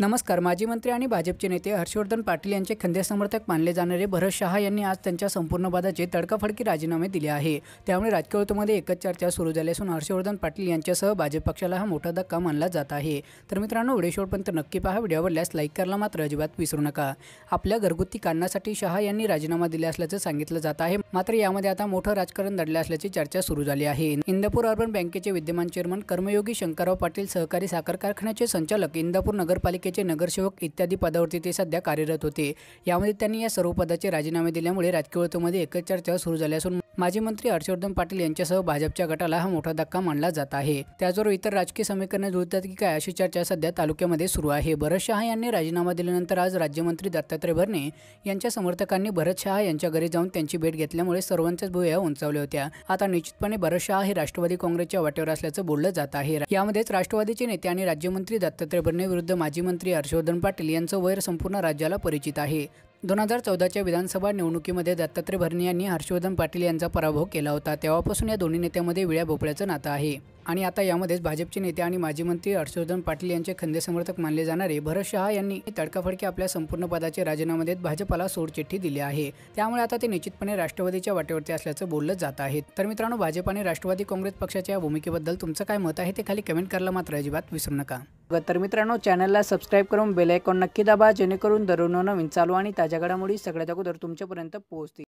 नमस्कार माजी मंत्री आणि भाजपचे नेते हर्षवर्धन पाटील यांचे खंदे समर्थक मानले जाणारे भरत शहा यांनी आज त्यांच्या संपूर्ण पदाचे तडकाफडकी राजीनामे दिले आहे त्यामुळे राजकीय वृत्तमध्ये एकच चर्चा सुरू झाली असून हर्षवर्धन पाटील यांच्यासह भाजप पक्षाला हा मोठा धक्का मानला जात आहे तर मित्रांनो व्हिडिओ नक्की पहा व्हिडिओ आवडल्यास लाईक करायला मात्र अजिबात विसरू नका आपल्या घरगुती कारणासाठी शहा यांनी राजीनामा दिला असल्याचं सांगितलं जात आहे मात्र यामध्ये आता मोठं राजकारण दडलं असल्याची चर्चा सुरू झाली आहे इंदापूर अर्बन बँकेचे विद्यमान चेअरमन कर्मयोगी शंकरराव पाटील सहकारी साखर कारखान्याचे संचालक इंदापूर नगरपालिके पालिकेचे नगरसेवक इत्यादी पदावरती ते सध्या कार्यरत होते यामध्ये त्यांनी या सर्व पदाचे राजीनामे दिल्यामुळे राजकीय एकच चर्चा सुरू झाली असून माजी मंत्री हर्षवर्धन पाटील यांच्यासह भाजपच्या गटाला हा मोठा धक्का मानला जात आहे त्याचबरोबर इतर राजकीय समीकरणे जुळतात की काय अशी चर्चा सध्या तालुक्यामध्ये सुरू आहे भरत शहा यांनी राजीनामा दिल्यानंतर आज राज्यमंत्री दत्तात्रय भरणे यांच्या समर्थकांनी भरत शहा यांच्या घरी जाऊन त्यांची भेट घेतल्यामुळे सर्वांच्याच भुया उंचावल्या होत्या आता निश्चितपणे भरत शहा हे राष्ट्रवादी काँग्रेसच्या वाटेवर असल्याचं बोललं जात आहे यामध्येच राष्ट्रवादीचे नेते आणि राज्यमंत्री दत्तात्रय भरणे विरुद्ध माजी मंत्री मंत्री हर्षवर्धन पाटील यांचं वैर संपूर्ण राज्याला परिचित आहे दोन हजार चौदाच्या विधानसभा निवडणुकीमध्ये दत्तात्रय भरणे यांनी हर्षवर्धन पाटील यांचा पराभव केला होता तेव्हापासून या दोन्ही नेत्यांमध्ये विळ्या भोपळ्याचं नातं आहे आणि आता यामध्येच भाजपचे नेते आणि माजी मंत्री हर्षवर्धन पाटील यांचे खंदे समर्थक मानले जाणारे भरत शहा यांनी तडकाफडकी आपल्या संपूर्ण पदाचे राजीनामा देत भाजपाला सोडचिठ्ठी दिली आहे त्यामुळे आता ते निश्चितपणे राष्ट्रवादीच्या वाटेवरती असल्याचं बोललं जात आहे तर मित्रांनो भाजप आणि राष्ट्रवादी काँग्रेस पक्षाच्या या भूमिकेबद्दल तुमचं काय मत आहे ते खाली कमेंट करायला मात्र अजिबात विसरू नका तर मित्रांनो चॅनलला सबस्क्राईब करून बेलायकॉन नक्की दाबा जेणेकरून दररोज नवीन चालू आणि ताज्या घडामोडी सगळ्यात अगोदर तुमच्यापर्यंत पोहोचतील